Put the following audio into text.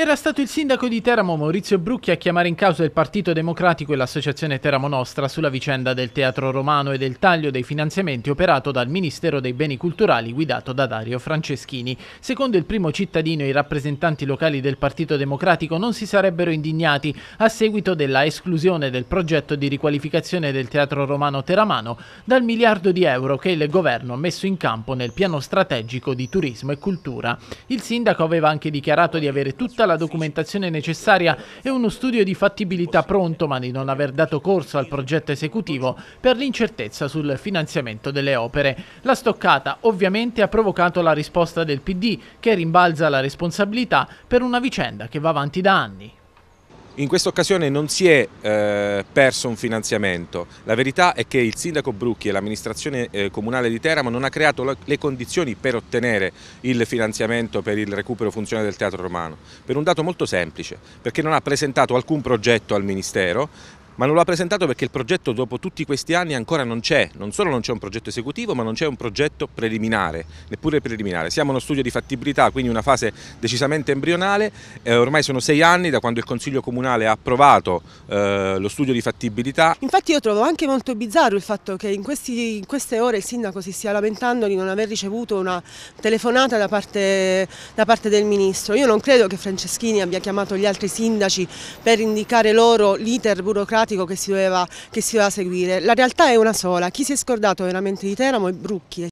Era stato il sindaco di Teramo Maurizio Brucchi a chiamare in causa il Partito Democratico e l'associazione Teramo Nostra sulla vicenda del teatro romano e del taglio dei finanziamenti operato dal Ministero dei Beni Culturali guidato da Dario Franceschini. Secondo il primo cittadino i rappresentanti locali del Partito Democratico non si sarebbero indignati a seguito della esclusione del progetto di riqualificazione del teatro romano teramano dal miliardo di euro che il governo ha messo in campo nel piano strategico di turismo e cultura. Il sindaco aveva anche dichiarato di avere tutta la la documentazione necessaria e uno studio di fattibilità pronto, ma di non aver dato corso al progetto esecutivo per l'incertezza sul finanziamento delle opere. La stoccata ovviamente ha provocato la risposta del PD, che rimbalza la responsabilità per una vicenda che va avanti da anni. In questa occasione non si è eh, perso un finanziamento, la verità è che il sindaco Brucchi e l'amministrazione eh, comunale di Teramo non ha creato le condizioni per ottenere il finanziamento per il recupero funzionale del teatro romano, per un dato molto semplice, perché non ha presentato alcun progetto al Ministero, ma non l'ha presentato perché il progetto dopo tutti questi anni ancora non c'è, non solo non c'è un progetto esecutivo ma non c'è un progetto preliminare, neppure preliminare, siamo uno studio di fattibilità quindi una fase decisamente embrionale, eh, ormai sono sei anni da quando il Consiglio Comunale ha approvato eh, lo studio di fattibilità. Infatti io trovo anche molto bizzarro il fatto che in, questi, in queste ore il sindaco si stia lamentando di non aver ricevuto una telefonata da parte, da parte del Ministro, io non credo che Franceschini abbia chiamato gli altri sindaci per indicare loro l'iter burocratico pragmatico che si, doveva, che si doveva seguire. La realtà è una sola, chi si è scordato veramente di Teramo è Brucchi.